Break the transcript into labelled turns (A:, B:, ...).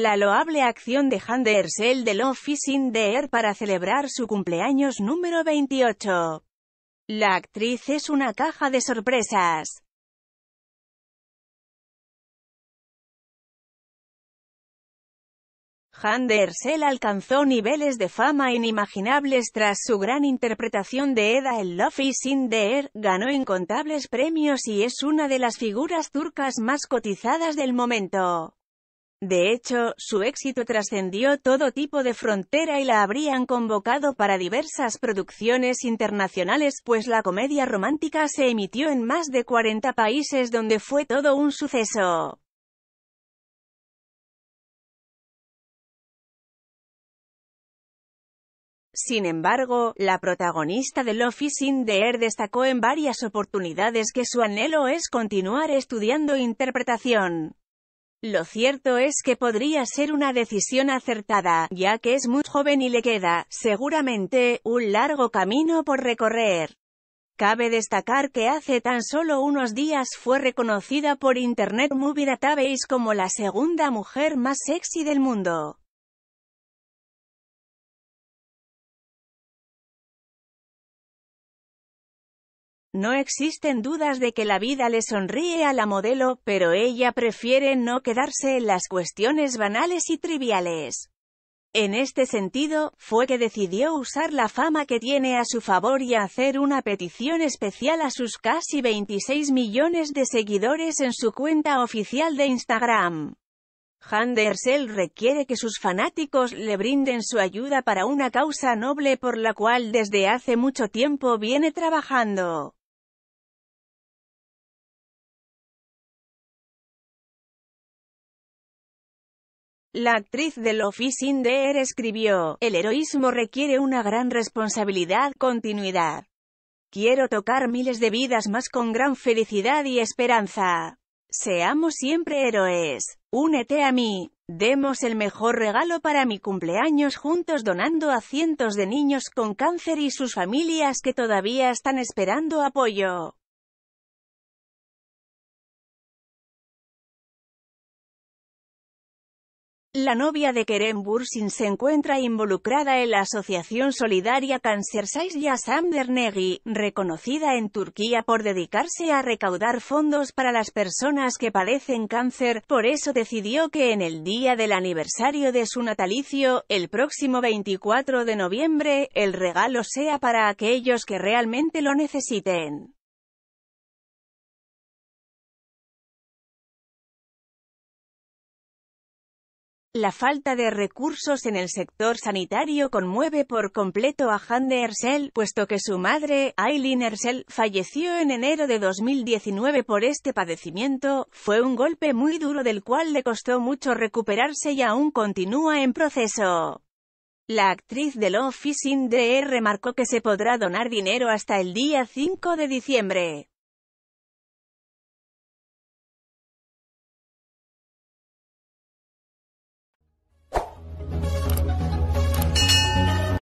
A: La loable acción de Hande Ersel de Love in the Air para celebrar su cumpleaños número 28.
B: La actriz es una caja de sorpresas. Ersel alcanzó niveles de fama inimaginables tras su gran interpretación de
A: Eda en Love is in the ganó incontables premios y es una de las figuras turcas más cotizadas del momento. De hecho, su éxito trascendió todo tipo de frontera y la habrían convocado para diversas producciones internacionales, pues la comedia romántica se emitió en más de 40 países donde fue todo
B: un suceso. Sin embargo, la protagonista de Love
A: is in the Air destacó en varias oportunidades que su anhelo es continuar estudiando interpretación. Lo cierto es que podría ser una decisión acertada, ya que es muy joven y le queda, seguramente, un largo camino por recorrer. Cabe destacar que hace tan solo unos días fue reconocida por
B: Internet Movie Database como la segunda mujer más sexy del mundo. No existen dudas de que la vida le sonríe a la modelo,
A: pero ella prefiere no quedarse en las cuestiones banales y triviales. En este sentido, fue que decidió usar la fama que tiene a su favor y hacer una petición especial a sus casi 26 millones de seguidores en su cuenta oficial de Instagram. Handersel requiere que sus fanáticos le brinden su ayuda para una causa noble por la cual desde hace mucho tiempo
B: viene trabajando. La actriz de Love is
A: Air escribió, El heroísmo requiere una gran responsabilidad, continuidad. Quiero tocar miles de vidas más con gran felicidad y esperanza. Seamos siempre héroes. Únete a mí. Demos el mejor regalo para mi cumpleaños juntos donando a cientos de niños con cáncer y sus familias que
B: todavía están esperando apoyo. La novia de Kerem Bursin
A: se encuentra involucrada en la Asociación Solidaria Cancersais Yasam Dernegi, reconocida en Turquía por dedicarse a recaudar fondos para las personas que padecen cáncer, por eso decidió que en el día del aniversario de su natalicio, el próximo 24 de noviembre, el regalo sea para aquellos que
B: realmente lo necesiten. La falta de recursos
A: en el sector sanitario conmueve por completo a Hande Ersel, puesto que su madre, Aileen Ersel, falleció en enero de 2019 por este padecimiento. Fue un golpe muy duro del cual le costó mucho recuperarse y aún continúa en proceso. La actriz de Love in remarcó que se podrá donar dinero
B: hasta el día 5 de diciembre.